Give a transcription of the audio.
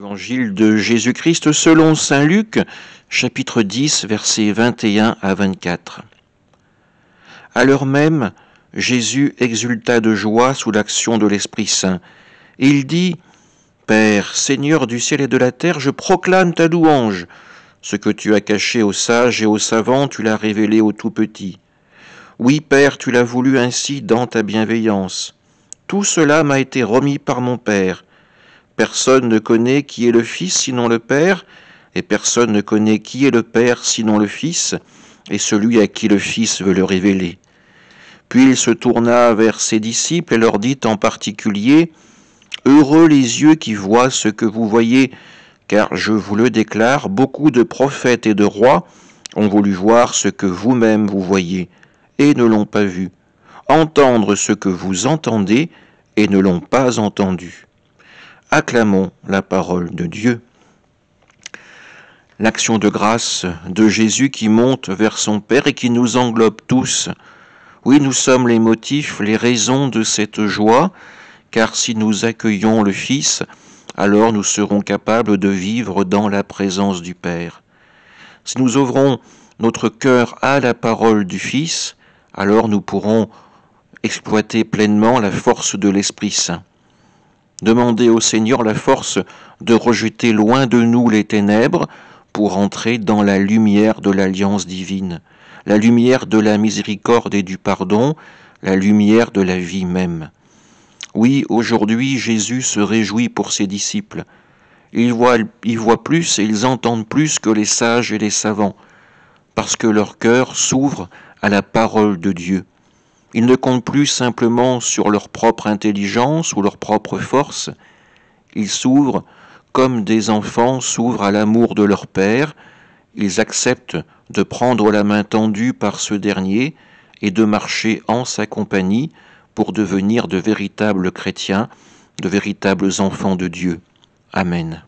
Évangile de Jésus-Christ selon Saint Luc, chapitre 10, versets 21 à 24. À l'heure même, Jésus exulta de joie sous l'action de l'Esprit Saint. Il dit, Père, Seigneur du ciel et de la terre, je proclame ta louange. Ce que tu as caché aux sages et aux savants, tu l'as révélé aux tout petits. Oui, Père, tu l'as voulu ainsi dans ta bienveillance. Tout cela m'a été remis par mon Père. Personne ne connaît qui est le Fils sinon le Père, et personne ne connaît qui est le Père sinon le Fils, et celui à qui le Fils veut le révéler. Puis il se tourna vers ses disciples et leur dit en particulier, Heureux les yeux qui voient ce que vous voyez, car je vous le déclare, beaucoup de prophètes et de rois ont voulu voir ce que vous-même vous voyez, et ne l'ont pas vu, entendre ce que vous entendez, et ne l'ont pas entendu acclamons la parole de Dieu. L'action de grâce de Jésus qui monte vers son Père et qui nous englobe tous. Oui, nous sommes les motifs, les raisons de cette joie, car si nous accueillons le Fils, alors nous serons capables de vivre dans la présence du Père. Si nous ouvrons notre cœur à la parole du Fils, alors nous pourrons exploiter pleinement la force de l'Esprit Saint. Demandez au Seigneur la force de rejeter loin de nous les ténèbres pour entrer dans la lumière de l'alliance divine, la lumière de la miséricorde et du pardon, la lumière de la vie même. Oui, aujourd'hui Jésus se réjouit pour ses disciples. Ils voient, voient plus et ils entendent plus que les sages et les savants, parce que leur cœur s'ouvre à la parole de Dieu. Ils ne comptent plus simplement sur leur propre intelligence ou leur propre force, ils s'ouvrent comme des enfants s'ouvrent à l'amour de leur père, ils acceptent de prendre la main tendue par ce dernier et de marcher en sa compagnie pour devenir de véritables chrétiens, de véritables enfants de Dieu. Amen.